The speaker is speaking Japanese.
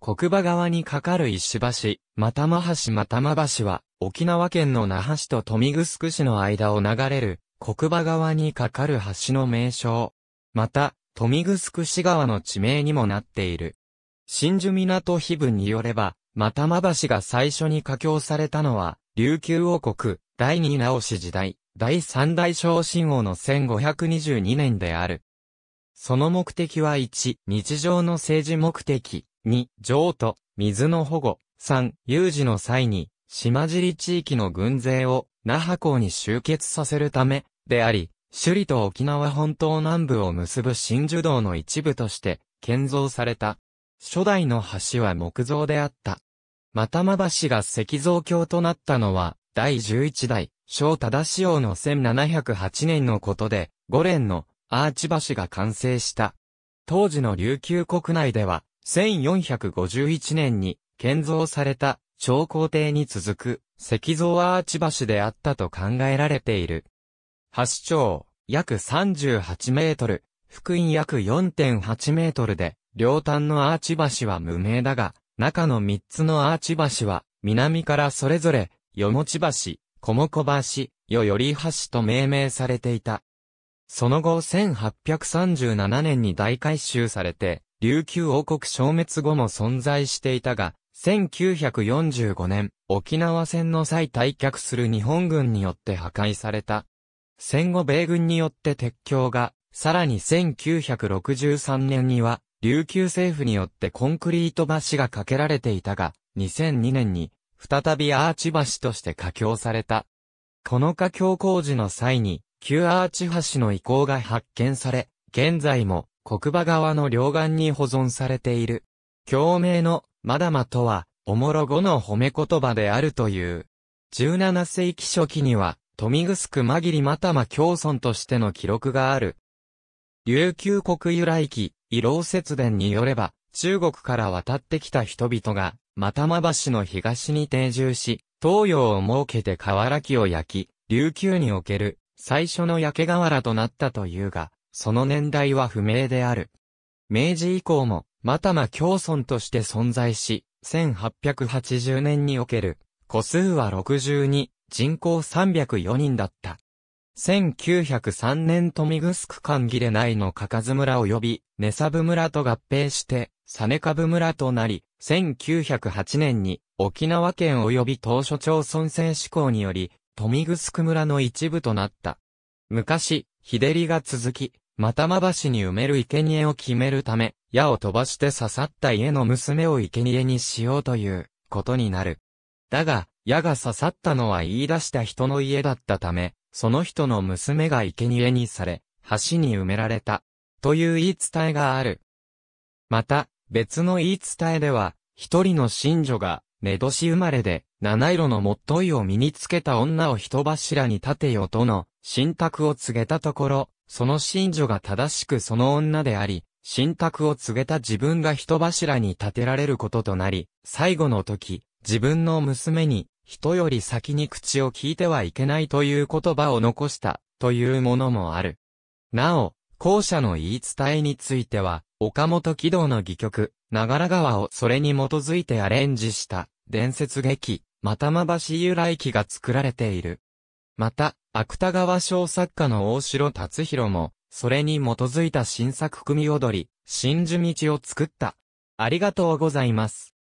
国場川に架かる石橋、またま橋またま橋は、沖縄県の那覇市と富見城市の間を流れる、国場川に架かる橋の名称。また、富見城市川の地名にもなっている。真珠港碑文によれば、またま橋が最初に架橋されたのは、琉球王国、第二直し時代、第三代昇進王の1522年である。その目的は1、日常の政治目的、二、譲渡、水の保護、三、有事の際に、島尻地域の軍勢を、那覇港に集結させるため、であり、首里と沖縄本島南部を結ぶ真珠道の一部として、建造された。初代の橋は木造であった。また間橋が石造橋となったのは、第十一代、小忠志の1708年のことで、五連のアーチ橋が完成した。当時の琉球国内では、1451年に建造された長皇帝に続く石像アーチ橋であったと考えられている。橋長約38メートル、福音約4.8メートルで、両端のアーチ橋は無名だが、中の3つのアーチ橋は、南からそれぞれ、よもち橋、こもこ橋、よより橋と命名されていた。その後1837年に大改修されて、琉球王国消滅後も存在していたが、1945年、沖縄戦の際退却する日本軍によって破壊された。戦後米軍によって撤去が、さらに1963年には、琉球政府によってコンクリート橋が架けられていたが、2002年に、再びアーチ橋として架橋された。この架橋工事の際に、旧アーチ橋の遺構が発見され、現在も国場川の両岸に保存されている。共鳴のマダマとは、おもろ語の褒め言葉であるという。17世紀初期には、富城間り、またま共存としての記録がある。琉球国由来記、慰労節電によれば、中国から渡ってきた人々が、またま橋の東に定住し、東洋を設けて瓦木を焼き、琉球における最初の焼け瓦となったというが、その年代は不明である。明治以降も、またま共存として存在し、1880年における、個数は62、人口304人だった。1903年富ミ区スク間切れいのかかず村及び、ネサブ村と合併して、サネカブ村となり、1908年に、沖縄県及び当初町村選。志向により、富ミ区村の一部となった。昔、日照りが続き、またま橋に埋める生贄を決めるため、矢を飛ばして刺さった家の娘を生贄にしようということになる。だが、矢が刺さったのは言い出した人の家だったため、その人の娘が生贄にされ、橋に埋められた。という言い伝えがある。また、別の言い伝えでは、一人の神女が、寝年生まれで、七色のもっといを身につけた女を人柱に立てよとの信託を告げたところ、その信女が正しくその女であり、信託を告げた自分が人柱に立てられることとなり、最後の時、自分の娘に、人より先に口を聞いてはいけないという言葉を残した、というものもある。なお、後者の言い伝えについては、岡本喜道の戯曲、長良川をそれに基づいてアレンジした、伝説劇、またまばし由来記が作られている。また、芥川賞作家の大城達弘も、それに基づいた新作組踊り、真珠道を作った。ありがとうございます。